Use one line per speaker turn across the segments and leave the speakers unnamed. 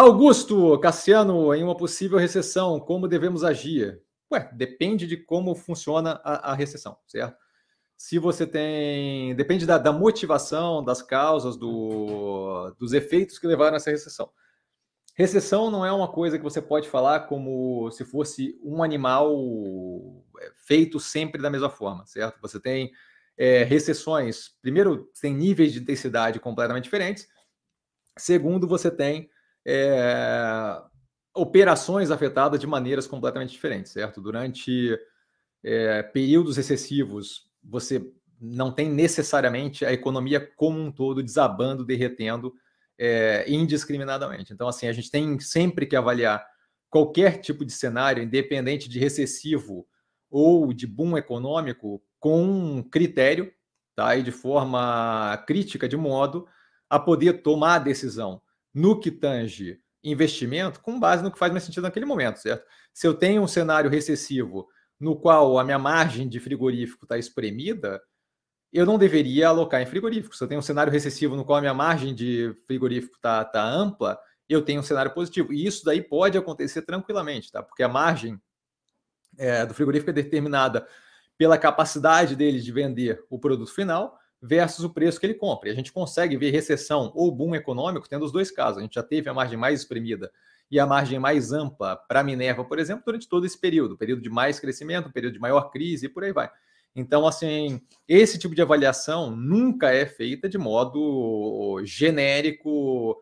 Augusto Cassiano, em uma possível recessão, como devemos agir? Ué, depende de como funciona a, a recessão, certo? Se você tem. Depende da, da motivação, das causas, do, dos efeitos que levaram a essa recessão. Recessão não é uma coisa que você pode falar como se fosse um animal é, feito sempre da mesma forma, certo? Você tem é, recessões, primeiro, tem níveis de intensidade completamente diferentes. Segundo, você tem é, operações afetadas de maneiras completamente diferentes, certo? Durante é, períodos recessivos, você não tem necessariamente a economia como um todo desabando, derretendo é, indiscriminadamente. Então, assim, a gente tem sempre que avaliar qualquer tipo de cenário, independente de recessivo ou de boom econômico, com critério, tá? E de forma crítica, de modo a poder tomar a decisão no que tange investimento com base no que faz mais sentido naquele momento, certo? Se eu tenho um cenário recessivo no qual a minha margem de frigorífico está espremida, eu não deveria alocar em frigorífico. Se eu tenho um cenário recessivo no qual a minha margem de frigorífico está tá ampla, eu tenho um cenário positivo. E isso daí pode acontecer tranquilamente, tá? Porque a margem é, do frigorífico é determinada pela capacidade dele de vender o produto final versus o preço que ele compra. E a gente consegue ver recessão ou boom econômico tendo os dois casos. A gente já teve a margem mais espremida e a margem mais ampla para Minerva, por exemplo, durante todo esse período, período de mais crescimento, período de maior crise e por aí vai. Então, assim, esse tipo de avaliação nunca é feita de modo genérico,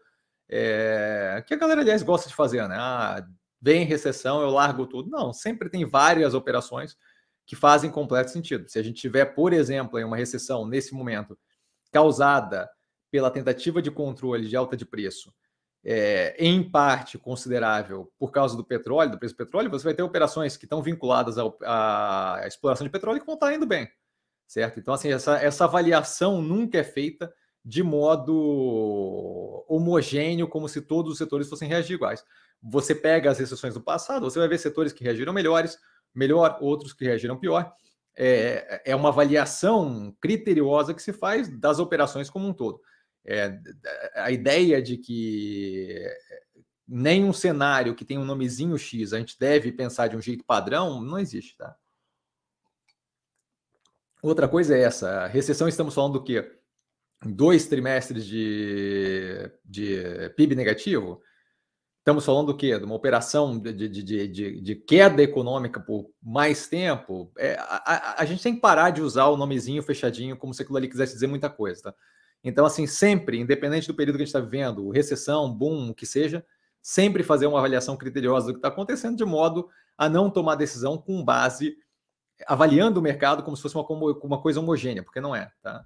é, que a galera, aliás, gosta de fazer, né? Ah, vem recessão, eu largo tudo. Não, sempre tem várias operações que fazem completo sentido. Se a gente tiver, por exemplo, uma recessão nesse momento causada pela tentativa de controle de alta de preço, é, em parte considerável por causa do petróleo, do preço do petróleo, você vai ter operações que estão vinculadas à, exploração de petróleo que vão estar tá indo bem, certo? Então, assim, essa, essa avaliação nunca é feita de modo homogêneo, como se todos os setores fossem reagir iguais. Você pega as recessões do passado, você vai ver setores que reagiram melhores, melhor, outros que reagiram pior. É, é uma avaliação criteriosa que se faz das operações como um todo. É, a ideia de que nenhum cenário que tem um nomezinho X a gente deve pensar de um jeito padrão não existe, tá? Outra coisa é essa, a recessão estamos falando do quê? Dois trimestres de, de PIB negativo? Estamos falando do quê? De uma operação de, de, de, de queda econômica por mais tempo? É, a, a, a, gente tem que parar de usar o nomezinho fechadinho como se aquilo ali quisesse dizer muita coisa, tá? Então, assim, sempre, independente do período que a gente está vivendo, recessão, boom, o que seja, sempre fazer uma avaliação criteriosa do que está acontecendo, de modo a não tomar decisão com base, avaliando o mercado como se fosse uma, uma coisa homogênea, porque não é, tá?